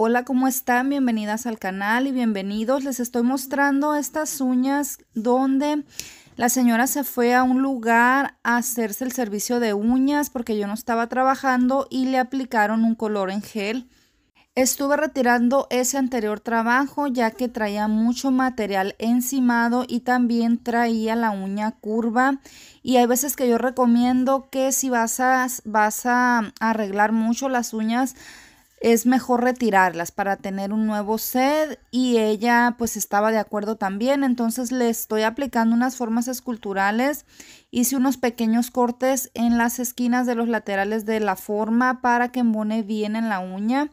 Hola, ¿cómo están? Bienvenidas al canal y bienvenidos. Les estoy mostrando estas uñas donde la señora se fue a un lugar a hacerse el servicio de uñas porque yo no estaba trabajando y le aplicaron un color en gel. Estuve retirando ese anterior trabajo ya que traía mucho material encimado y también traía la uña curva y hay veces que yo recomiendo que si vas a, vas a arreglar mucho las uñas es mejor retirarlas para tener un nuevo set y ella pues estaba de acuerdo también, entonces le estoy aplicando unas formas esculturales, hice unos pequeños cortes en las esquinas de los laterales de la forma para que embone bien en la uña.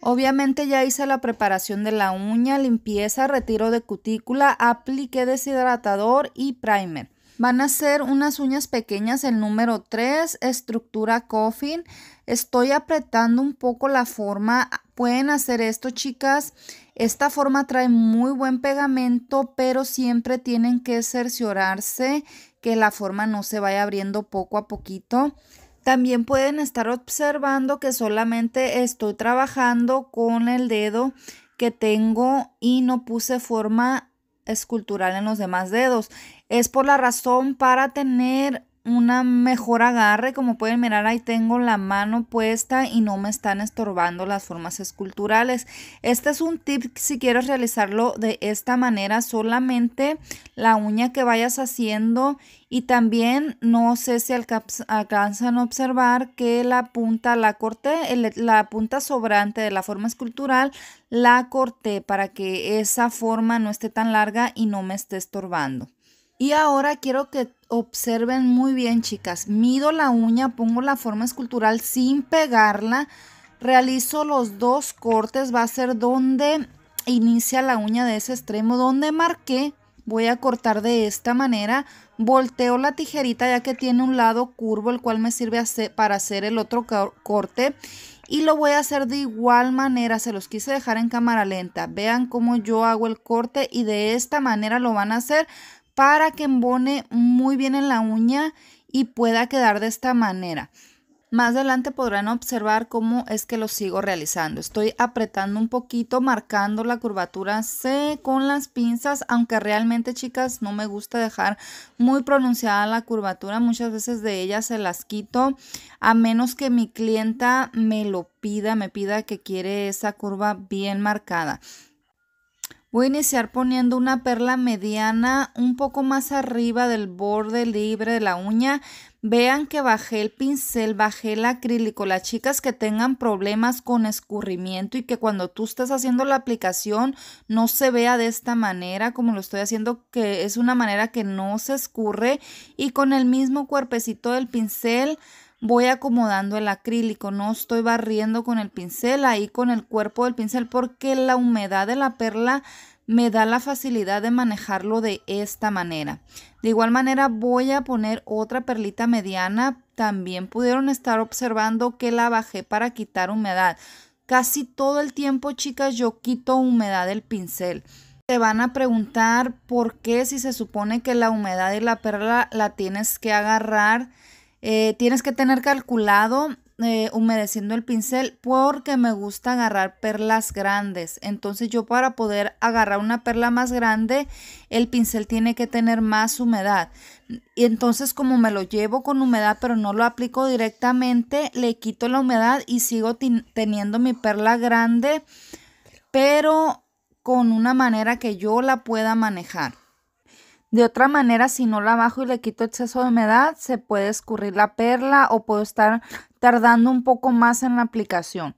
Obviamente ya hice la preparación de la uña, limpieza, retiro de cutícula, apliqué deshidratador y primer. Van a ser unas uñas pequeñas, el número 3, estructura coffin. Estoy apretando un poco la forma. Pueden hacer esto, chicas. Esta forma trae muy buen pegamento, pero siempre tienen que cerciorarse que la forma no se vaya abriendo poco a poquito. También pueden estar observando que solamente estoy trabajando con el dedo que tengo y no puse forma escultural en los demás dedos. Es por la razón para tener una mejor agarre. Como pueden mirar, ahí tengo la mano puesta y no me están estorbando las formas esculturales. Este es un tip si quieres realizarlo de esta manera, solamente la uña que vayas haciendo y también no sé si alcanzan a observar que la punta la corté, la punta sobrante de la forma escultural la corté para que esa forma no esté tan larga y no me esté estorbando. Y ahora quiero que observen muy bien, chicas. Mido la uña, pongo la forma escultural sin pegarla. Realizo los dos cortes, va a ser donde inicia la uña de ese extremo, donde marqué. Voy a cortar de esta manera. Volteo la tijerita ya que tiene un lado curvo, el cual me sirve para hacer el otro corte. Y lo voy a hacer de igual manera, se los quise dejar en cámara lenta. Vean cómo yo hago el corte y de esta manera lo van a hacer para que embone muy bien en la uña y pueda quedar de esta manera. Más adelante podrán observar cómo es que lo sigo realizando. Estoy apretando un poquito, marcando la curvatura C con las pinzas, aunque realmente chicas no me gusta dejar muy pronunciada la curvatura. Muchas veces de ellas se las quito, a menos que mi clienta me lo pida, me pida que quiere esa curva bien marcada. Voy a iniciar poniendo una perla mediana un poco más arriba del borde libre de la uña. Vean que bajé el pincel, bajé el acrílico. Las chicas que tengan problemas con escurrimiento y que cuando tú estás haciendo la aplicación no se vea de esta manera como lo estoy haciendo, que es una manera que no se escurre. Y con el mismo cuerpecito del pincel voy acomodando el acrílico, no estoy barriendo con el pincel ahí con el cuerpo del pincel porque la humedad de la perla me da la facilidad de manejarlo de esta manera. De igual manera voy a poner otra perlita mediana. También pudieron estar observando que la bajé para quitar humedad. Casi todo el tiempo, chicas, yo quito humedad del pincel. Te van a preguntar por qué si se supone que la humedad y la perla la tienes que agarrar eh, tienes que tener calculado eh, humedeciendo el pincel porque me gusta agarrar perlas grandes. Entonces yo para poder agarrar una perla más grande, el pincel tiene que tener más humedad. Y entonces como me lo llevo con humedad pero no lo aplico directamente, le quito la humedad y sigo teniendo mi perla grande, pero con una manera que yo la pueda manejar. De otra manera, si no la bajo y le quito exceso de humedad, se puede escurrir la perla o puedo estar tardando un poco más en la aplicación.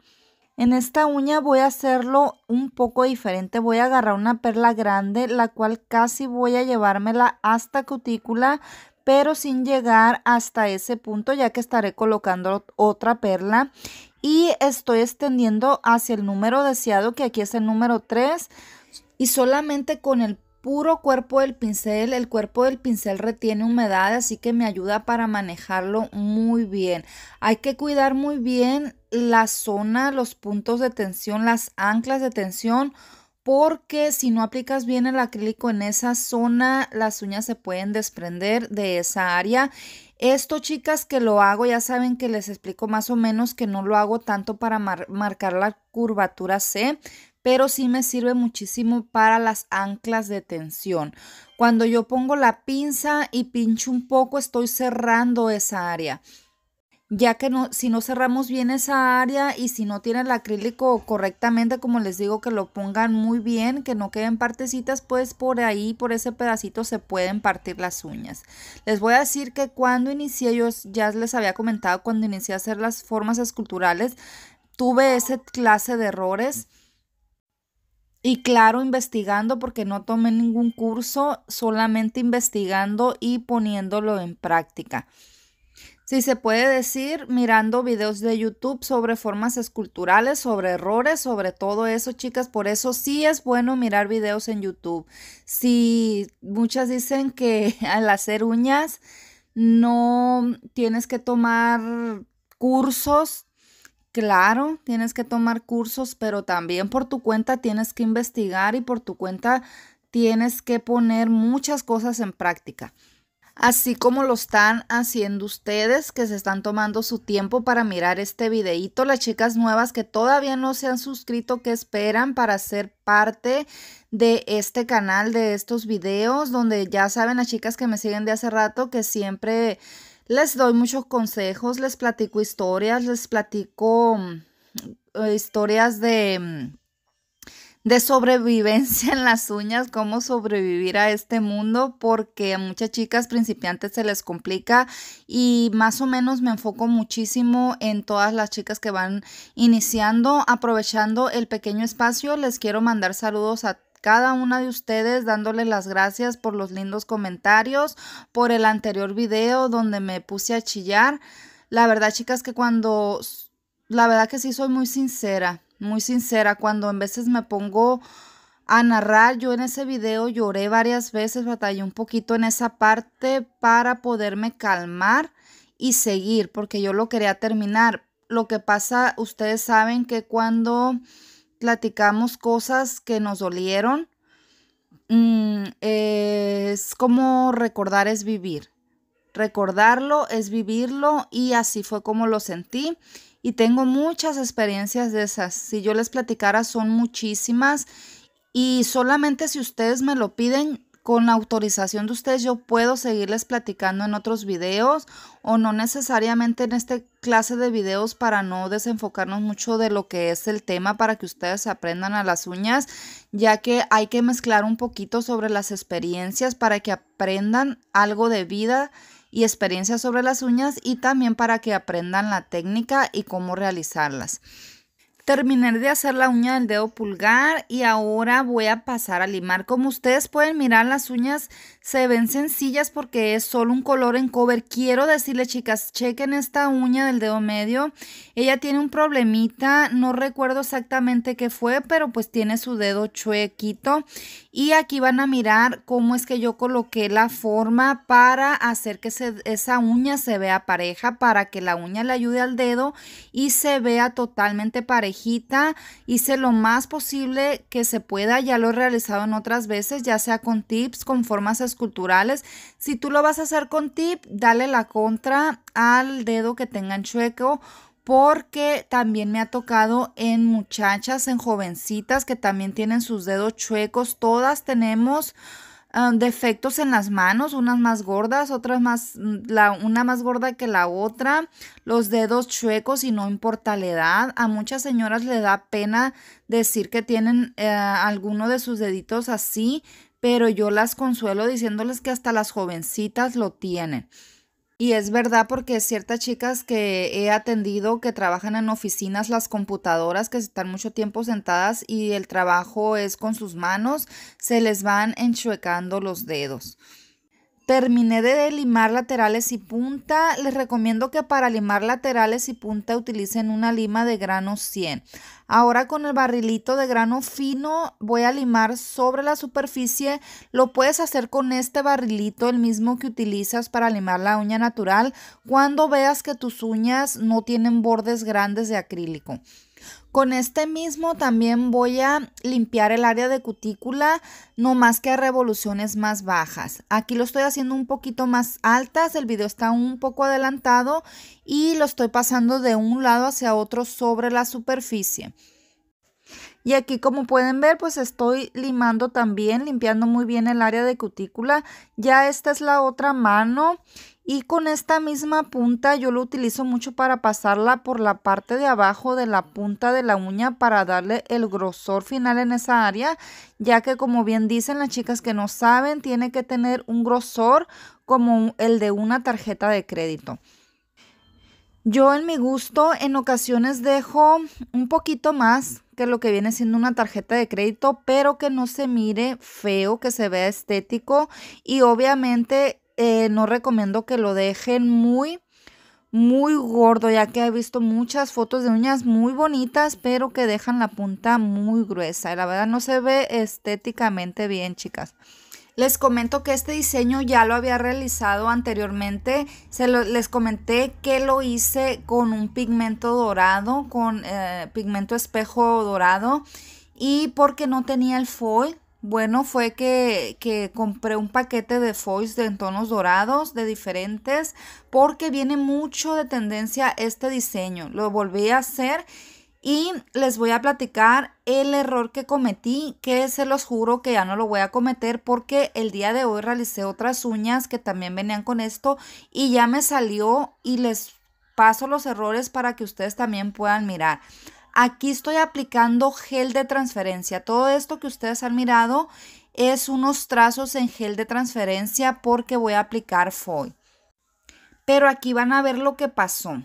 En esta uña voy a hacerlo un poco diferente. Voy a agarrar una perla grande, la cual casi voy a llevármela hasta cutícula, pero sin llegar hasta ese punto, ya que estaré colocando otra perla. Y estoy extendiendo hacia el número deseado, que aquí es el número 3. Y solamente con el puro cuerpo del pincel. El cuerpo del pincel retiene humedad, así que me ayuda para manejarlo muy bien. Hay que cuidar muy bien la zona, los puntos de tensión, las anclas de tensión, porque si no aplicas bien el acrílico en esa zona, las uñas se pueden desprender de esa área. Esto, chicas, que lo hago, ya saben que les explico más o menos que no lo hago tanto para marcar la curvatura C, pero sí me sirve muchísimo para las anclas de tensión. Cuando yo pongo la pinza y pincho un poco, estoy cerrando esa área ya que no, si no cerramos bien esa área y si no tiene el acrílico correctamente, como les digo, que lo pongan muy bien, que no queden partecitas, pues por ahí, por ese pedacito se pueden partir las uñas. Les voy a decir que cuando inicié, yo ya les había comentado, cuando inicié a hacer las formas esculturales, tuve esa clase de errores y claro, investigando porque no tomé ningún curso, solamente investigando y poniéndolo en práctica. Si se puede decir, mirando videos de YouTube sobre formas esculturales, sobre errores, sobre todo eso, chicas. Por eso sí es bueno mirar videos en YouTube. Si muchas dicen que al hacer uñas no tienes que tomar cursos Claro, tienes que tomar cursos, pero también por tu cuenta tienes que investigar y por tu cuenta tienes que poner muchas cosas en práctica. Así como lo están haciendo ustedes que se están tomando su tiempo para mirar este videíto, las chicas nuevas que todavía no se han suscrito, que esperan para ser parte de este canal, de estos videos, donde ya saben las chicas que me siguen de hace rato que siempre les doy muchos consejos, les platico historias, les platico eh, historias de, de sobrevivencia en las uñas, cómo sobrevivir a este mundo, porque a muchas chicas principiantes se les complica y más o menos me enfoco muchísimo en todas las chicas que van iniciando, aprovechando el pequeño espacio, les quiero mandar saludos a cada una de ustedes dándole las gracias por los lindos comentarios, por el anterior video donde me puse a chillar. La verdad, chicas, que cuando, la verdad que sí soy muy sincera, muy sincera, cuando en veces me pongo a narrar. Yo en ese video lloré varias veces, batallé un poquito en esa parte para poderme calmar y seguir, porque yo lo quería terminar. Lo que pasa, ustedes saben que cuando platicamos cosas que nos dolieron. Mm, es como recordar es vivir. Recordarlo es vivirlo y así fue como lo sentí. Y tengo muchas experiencias de esas. Si yo les platicara son muchísimas y solamente si ustedes me lo piden, con la autorización de ustedes yo puedo seguirles platicando en otros videos o no necesariamente en esta clase de videos para no desenfocarnos mucho de lo que es el tema para que ustedes aprendan a las uñas, ya que hay que mezclar un poquito sobre las experiencias para que aprendan algo de vida y experiencia sobre las uñas y también para que aprendan la técnica y cómo realizarlas. Terminé de hacer la uña del dedo pulgar y ahora voy a pasar a limar. Como ustedes pueden mirar, las uñas se ven sencillas porque es solo un color en cover. Quiero decirle, chicas, chequen esta uña del dedo medio. Ella tiene un problemita, no recuerdo exactamente qué fue, pero pues tiene su dedo chuequito. Y aquí van a mirar cómo es que yo coloqué la forma para hacer que esa uña se vea pareja, para que la uña le ayude al dedo y se vea totalmente parejita. Hice lo más posible que se pueda, ya lo he realizado en otras veces, ya sea con tips, con formas culturales. Si tú lo vas a hacer con tip, dale la contra al dedo que tengan chueco porque también me ha tocado en muchachas, en jovencitas que también tienen sus dedos chuecos. Todas tenemos ah, defectos en las manos, unas más gordas, otras más, la, una más gorda que la otra, los dedos chuecos y no importa la edad. A muchas señoras le da pena decir que tienen eh, alguno de sus deditos así, pero yo las consuelo diciéndoles que hasta las jovencitas lo tienen. Y es verdad porque ciertas chicas que he atendido que trabajan en oficinas, las computadoras, que están mucho tiempo sentadas y el trabajo es con sus manos, se les van enchuecando los dedos. Terminé de limar laterales y punta. Les recomiendo que para limar laterales y punta utilicen una lima de grano 100. Ahora con el barrilito de grano fino voy a limar sobre la superficie. Lo puedes hacer con este barrilito, el mismo que utilizas para limar la uña natural, cuando veas que tus uñas no tienen bordes grandes de acrílico. Con este mismo también voy a limpiar el área de cutícula, no más que a revoluciones más bajas. Aquí lo estoy haciendo un poquito más altas, el video está un poco adelantado y lo estoy pasando de un lado hacia otro sobre la superficie. Y aquí como pueden ver pues estoy limando también, limpiando muy bien el área de cutícula. Ya esta es la otra mano y con esta misma punta yo lo utilizo mucho para pasarla por la parte de abajo de la punta de la uña para darle el grosor final en esa área, ya que como bien dicen las chicas que no saben, tiene que tener un grosor como el de una tarjeta de crédito. Yo en mi gusto en ocasiones dejo un poquito más que lo que viene siendo una tarjeta de crédito, pero que no se mire feo, que se vea estético y obviamente eh, no recomiendo que lo dejen muy, muy gordo, ya que he visto muchas fotos de uñas muy bonitas, pero que dejan la punta muy gruesa. Y la verdad no se ve estéticamente bien, chicas. Les comento que este diseño ya lo había realizado anteriormente. Se les comenté que lo hice con un pigmento dorado, con eh, pigmento espejo dorado. Y porque no tenía el foil, bueno fue que, que, compré un paquete de foils de en tonos dorados de diferentes porque viene mucho de tendencia este diseño. Lo volví a hacer y les voy a platicar el error que cometí, que se los juro que ya no lo voy a cometer porque el día de hoy realicé otras uñas que también venían con esto y ya me salió y les paso los errores para que ustedes también puedan mirar. Aquí estoy aplicando gel de transferencia. Todo esto que ustedes han mirado es unos trazos en gel de transferencia porque voy a aplicar foil. Pero aquí van a ver lo que pasó.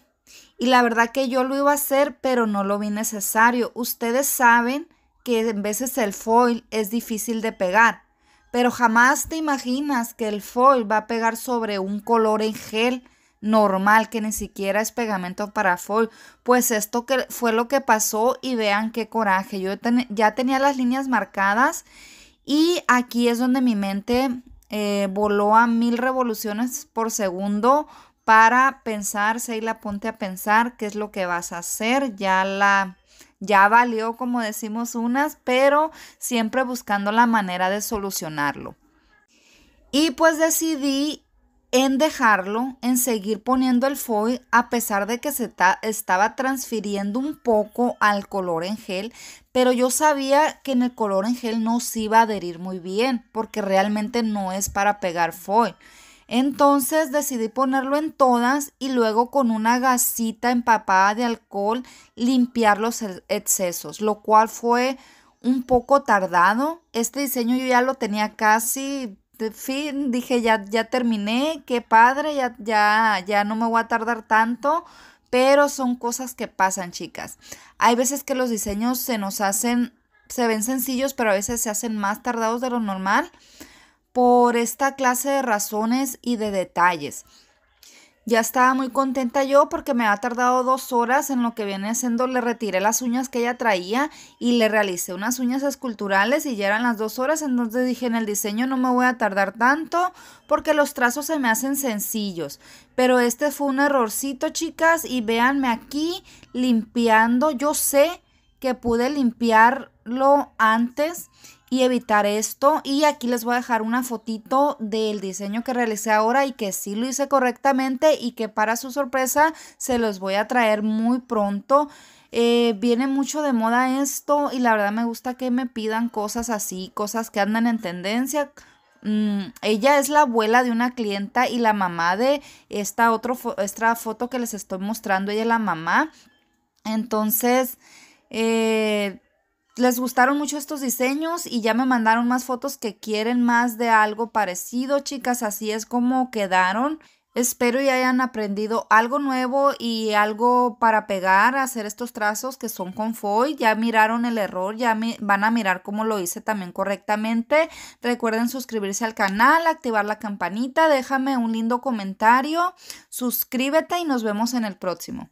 Y la verdad que yo lo iba a hacer, pero no lo vi necesario. Ustedes saben que en veces el foil es difícil de pegar, pero jamás te imaginas que el foil va a pegar sobre un color en gel normal, que ni siquiera es pegamento para foil. Pues esto que fue lo que pasó y vean qué coraje. Yo ya tenía las líneas marcadas y aquí es donde mi mente eh, voló a mil revoluciones por segundo para pensar, la ponte a pensar qué es lo que vas a hacer. Ya la... Ya valió, como decimos unas, pero siempre buscando la manera de solucionarlo. Y pues decidí en dejarlo, en seguir poniendo el foil, a pesar de que se estaba transfiriendo un poco al color en gel, pero yo sabía que en el color en gel no se iba a adherir muy bien, porque realmente no es para pegar foil. Entonces decidí ponerlo en todas y luego con una gasita empapada de alcohol limpiar los excesos, lo cual fue un poco tardado. Este diseño yo ya lo tenía casi fin, dije, ya, ya terminé, qué padre, ya, ya, ya no me voy a tardar tanto, pero son cosas que pasan, chicas. Hay veces que los diseños se nos hacen, se ven sencillos, pero a veces se hacen más tardados de lo normal por esta clase de razones y de detalles. Ya estaba muy contenta yo porque me ha tardado dos horas en lo que viene siendo le retiré las uñas que ella traía y le realicé unas uñas esculturales y ya eran las dos horas, entonces dije en el diseño no me voy a tardar tanto porque los trazos se me hacen sencillos. Pero este fue un errorcito chicas y véanme aquí limpiando, yo sé que pude limpiarlo antes y evitar esto. Y aquí les voy a dejar una fotito del diseño que realicé ahora y que sí lo hice correctamente y que para su sorpresa se los voy a traer muy pronto. Eh, viene mucho de moda esto y la verdad me gusta que me pidan cosas así, cosas que andan en tendencia. Mm, ella es la abuela de una clienta y la mamá de esta, otra foto que les estoy mostrando, ella es la mamá. Entonces, eh, les gustaron mucho estos diseños y ya me mandaron más fotos que quieren más de algo parecido, chicas. Así es como quedaron. Espero y hayan aprendido algo nuevo y algo para pegar, hacer estos trazos que son con foil. Ya miraron el error, ya van a mirar cómo lo hice también correctamente. Recuerden suscribirse al canal, activar la campanita, déjame un lindo comentario, suscríbete y nos vemos en el próximo.